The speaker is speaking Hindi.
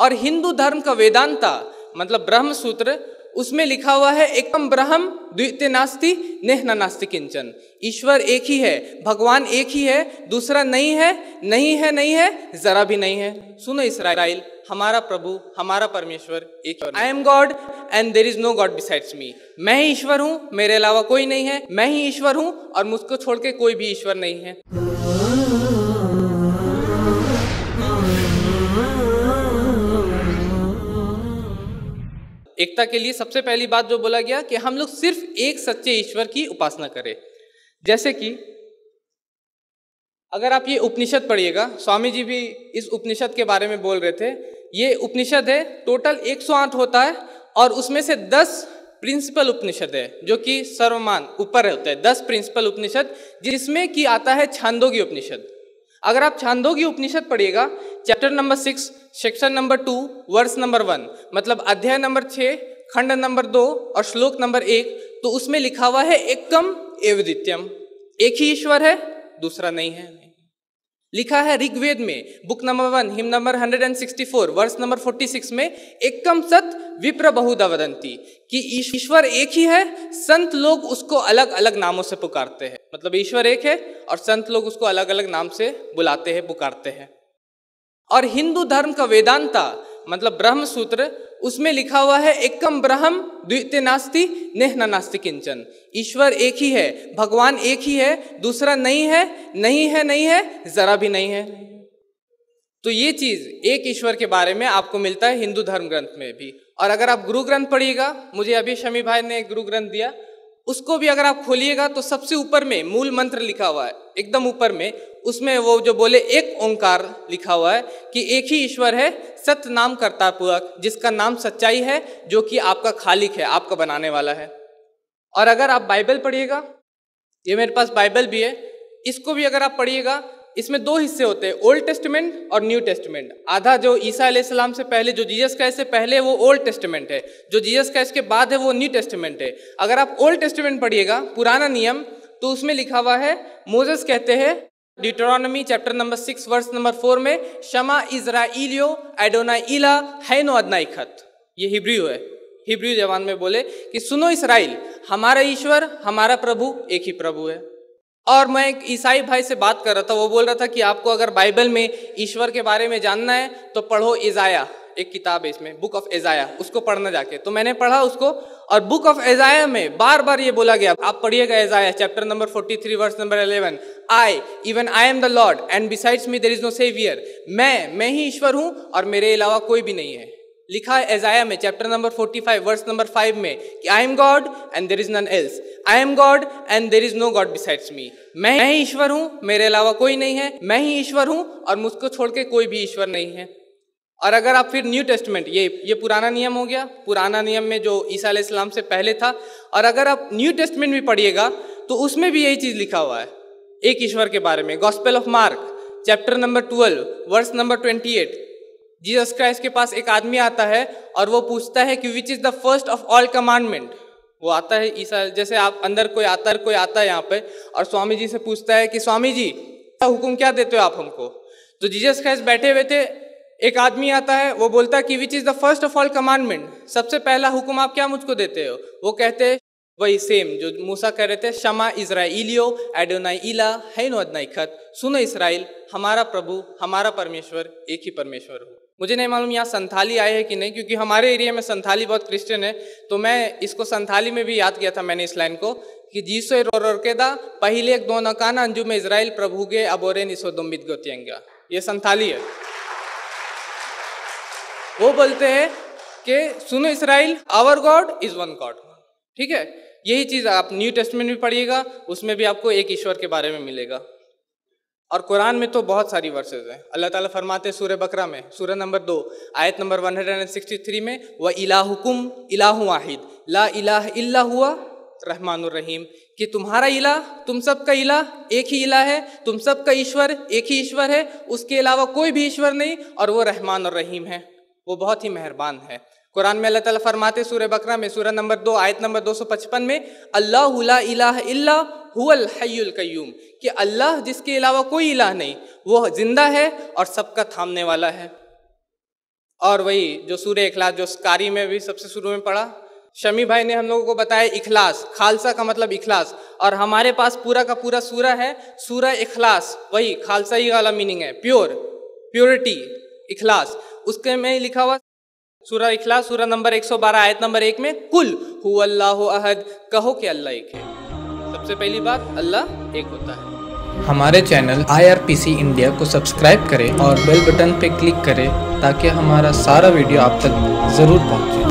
और हिंदू धर्म का वेदांता मतलब ब्रह्म सूत्र उसमें लिखा हुआ है एकम ब्रह्म द्वितीय नास्ति नेह नास्ति किंचन ईश्वर एक ही है भगवान एक ही है दूसरा नहीं है नहीं है नहीं है जरा भी नहीं है सुनो इसराइल हमारा प्रभु हमारा परमेश्वर एक I am God and there is no God besides me मैं ही ईश्वर हूँ मेरे अलावा कोई नहीं है मैं ही ईश्वर हूँ और मुझको छोड़ के कोई भी ईश्वर नहीं है एकता के लिए सबसे पहली बात जो बोला गया कि हम लोग सिर्फ एक सच्चे ईश्वर की उपासना करें जैसे कि अगर आप ये उपनिषद पढ़िएगा स्वामी जी भी इस उपनिषद के बारे में बोल रहे थे ये उपनिषद है टोटल 108 होता है और उसमें से 10 प्रिंसिपल उपनिषद है जो कि सर्वमान ऊपर होता है 10 प्रिंसिपल उपनिषद जिसमें कि आता है छांदोगी उपनिषद अगर आप छांदोगी उपनिषद पढ़िएगा chapter number six section number two verse number one मतलब अध्याय नंबर छः खंड नंबर दो और श्लोक नंबर एक तो उसमें लिखा हुआ है एकम एव द्वितीयम एक ही ईश्वर है दूसरा नहीं है लिखा है ऋग्वेद में book number one hymn number 164 verse number 46 में एकम सत विप्र बहुदा वदंती कि ईश्वर एक ही है संत लोग उसको अलग अलग नामों से पुकारते हैं मतलब ईश्वर एक है और संत लोग उसको अलग अलग नाम से बुलाते हैं पुकारते हैं और हिंदू धर्म का वेदांता मतलब ब्रह्म सूत्र उसमें लिखा हुआ है एकम ब्रह्म द्वितीय नास्ति नेह नास्ति किंचन ईश्वर एक ही है भगवान एक ही है दूसरा नहीं है नहीं है नहीं है जरा भी नहीं है तो ये चीज एक ईश्वर के बारे में आपको मिलता है हिंदू धर्म ग्रंथ में भी और अगर आप गुरु ग्रंथ पढ़िएगा मुझे अभी शमी भाई ने गुरु ग्रंथ दिया उसको भी अगर आप खोलिएगा तो सबसे ऊपर में मूल मंत्र लिखा हुआ है एकदम ऊपर में उसमें वो जो बोले एक ओंकार लिखा हुआ है कि एक ही ईश्वर है सत्य नाम करता पूर्वक जिसका नाम सच्चाई है जो कि आपका खालिक है आपका बनाने वाला है और अगर आप बाइबल पढ़िएगा ये मेरे पास बाइबल भी है इसको भी अगर आप पढ़िएगा इसमें दो हिस्से होते हैं ओल्ड टेस्टमेंट और न्यू टेस्टमेंट आधा जो ईसा सलाम से पहले जो जीजस क्राइस्ट से पहले वो ओल्ड टेस्टमेंट है जो जीजस क्राइस्ट के बाद है वो न्यू टेस्टमेंट है अगर आप ओल्ड टेस्टमेंट पढ़िएगा पुराना नियम तो उसमें लिखा हुआ है मोजस कहते हैं Deuteronomy chapter number six verse number four में शमा इजराइलियो एडोना इला है नो अदना खत ये हिब्री है हिब्री जवान में बोले कि सुनो इसराइल हमारा ईश्वर हमारा प्रभु एक ही प्रभु है और मैं एक ईसाई भाई से बात कर रहा था वो बोल रहा था कि आपको अगर बाइबल में ईश्वर के बारे में जानना है तो पढ़ो ईजाया एक किताब है इसमें बुक ऑफ एजाया उसको पढ़ना जाके तो मैंने पढ़ा उसको और बुक ऑफ एजाया में बार बार ये बोला गया आप पढ़िएगा Isaiah chapter number 43 verse number 11 I even I am the Lord and besides me there is no saviour मैं मैं ही ईश्वर हूँ और मेरे अलावा कोई भी नहीं है लिखा है एजाया में चैप्टर नंबर 45 वर्स नंबर 5 में कि I am God and there is none else I am God and there is no God besides me मैं ही ईश्वर हूँ मेरे अलावा कोई नहीं है मैं ही ईश्वर हूँ और मुझको छोड़ के कोई भी ईश्वर नहीं है और अगर आप फिर न्यू टेस्टमेंट ये ये पुराना नियम हो गया पुराना नियम में जो ईसा इस्लाम से पहले था और अगर आप न्यू टेस्टमेंट भी पढ़िएगा तो उसमें भी यही चीज़ लिखा हुआ है एक ईश्वर के बारे में Gospel of Mark chapter number twelve verse number twenty eight Jesus Christ के पास एक आदमी आता है और वो पूछता है कि which is the first of all commandment वो आता है ईसा जैसे आप अंदर कोई आता है कोई आता है यहाँ पे और स्वामी जी से पूछता है कि स्वामी जी हुक्म क्या देते हो आप हमको तो जीसस क्राइस्ट बैठे हुए थे एक आदमी आता है वो बोलता है कि which is the first of all commandment सबसे पहला हुक्म आप क्या मुझको देते हो वो कहते वही सेम जो मूसा कह रहे थे शमा इसराइलियो एडोनाई इला है नो अदनाई खत सुनो इसराइल हमारा प्रभु हमारा परमेश्वर एक ही परमेश्वर हो मुझे नहीं मालूम यहाँ संथाली आए है कि नहीं क्योंकि हमारे एरिया में संथाली बहुत क्रिश्चियन है तो मैं इसको संथाली में भी याद किया था मैंने इस लाइन को कि जीसो रोकेदा पहले दो नकाना अंजू में इसराइल प्रभुगे अबोरेन इसो दुम्बित गोतियंगा ये संथाली है वो बोलते हैं कि सुनो Israel our God is one God ठीक है यही चीज़ आप न्यू टेस्टमेंट में पढ़िएगा उसमें भी आपको एक ईश्वर के बारे में मिलेगा और कुरान में तो बहुत सारी वर्सेज हैं अल्लाह ताला फरमाते सूर्य बकरा में सूर्य नंबर दो आयत नंबर 163 में व इलाहुकुम इलाह वाहिद ला इलाह इल्ला हुआ रहीम कि तुम्हारा इलाह तुम सब का इला एक ही इला है तुम सब का ईश्वर एक ही ईश्वर है उसके अलावा कोई भी ईश्वर नहीं और वो रहमान और रहीम है वो बहुत ही मेहरबान है कुरान में अल्लाह ताला फरमाते सूर्य बकरा में सूरह नंबर दो आयत नंबर 255 में अल्लाह इला हुल हयुल कयूम कि अल्लाह जिसके अलावा कोई इलाह नहीं वह जिंदा है और सबका थामने वाला है और वही जो सूर्य इखलास जो कारी में भी सबसे शुरू में पढ़ा शमी भाई ने हम लोगों को बताया इखलास खालसा का मतलब इखलास और हमारे पास पूरा का पूरा सूरा है सूरा इखलास वही खालसा ही वाला मीनिंग है प्योर प्योरिटी इखलास उसके में लिखा हुआ सूरह इखला सूरह नंबर 112 आयत नंबर एक में कुल हु अल्लाह अहद कहो कि अल्लाह एक है सबसे पहली बात अल्लाह एक होता है हमारे चैनल सी इंडिया को सब्सक्राइब करें और बेल बटन पर क्लिक करें ताकि हमारा सारा वीडियो आप तक ज़रूर पहुंचे